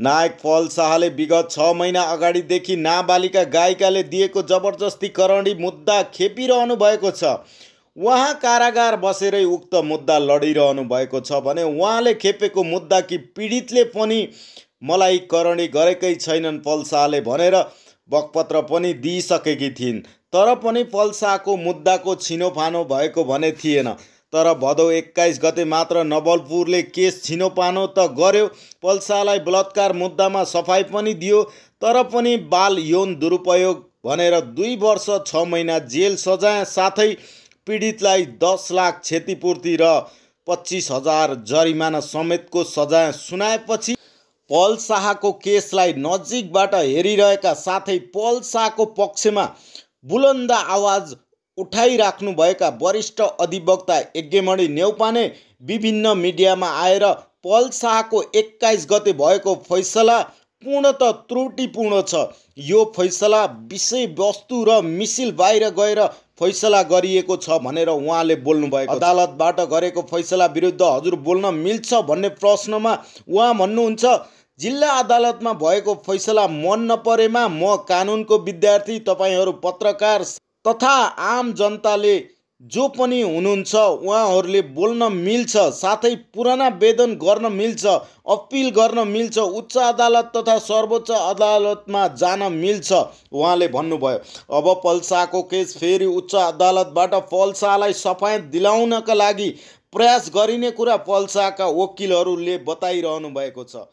नायक फल शाहले विगत छ महिना अगाडिदेखि नाबालिका गायिकाले दिएको जबरजस्ती करणी मुद्दा खेपिरहनु भएको छ उहाँ कारागार बसेरै उक्त मुद्दा लडिरहनु भएको छ भने उहाँले खेपेको मुद्दा कि पीडितले पनि मलाई करणी गरेकै छैनन् पल शाहले भनेर बकपत्र पनि दिइसकेकी थिइन् तर पनि पल शाहको मुद्दाको छिनोफानो भएको भने थिएन तर भदौ एक्काइस गते मात्र नवलपुरले केस छिनोपानो त गर्यो पल्सालाई बलात्कार मुद्दामा सफाइ पनि दियो तर पनि बाल यौन दुरुपयोग भनेर दुई वर्ष छ महिना जेल सजाय साथै पीडितलाई दस लाख क्षतिपूर्ति र पच्चिस हजार जरिमाना समेतको सजाय सुनाएपछि पल शाहको केसलाई नजिकबाट हेरिरहेका साथै पल शाहको पक्षमा बुलन्द आवाज उठाइराख्नुभएका वरिष्ठ अधिवक्ता यज्ञमणि नेउपाने विभिन्न मिडियामा आएर पल शाहको एक्काइस गते भएको फैसला पूर्णत त्रुटिपूर्ण छ यो फैसला विषयवस्तु र मिसिल बाहिर गएर फैसला गरिएको छ भनेर उहाँले बोल्नुभएको अदालतबाट गरेको फैसला विरुद्ध हजुर बोल्न मिल्छ भन्ने प्रश्नमा उहाँ भन्नुहुन्छ जिल्ला अदालतमा भएको फैसला मन नपरेमा म कानुनको विद्यार्थी तपाईँहरू पत्रकार तथा आम जनताले जो पनि हुनुहुन्छ उहाँहरूले बोल्न मिल्छ साथै पुराना वेदन गर्न मिल्छ अपिल गर्न मिल्छ उच्च अदालत तथा सर्वोच्च अदालतमा जान मिल्छ उहाँले भन्नुभयो अब पल्साको केस फेरि उच्च अदालतबाट पल्सालाई सफायत दिलाउनका लागि प्रयास गरिने कुरा पल्साका वकिलहरूले बताइरहनु भएको छ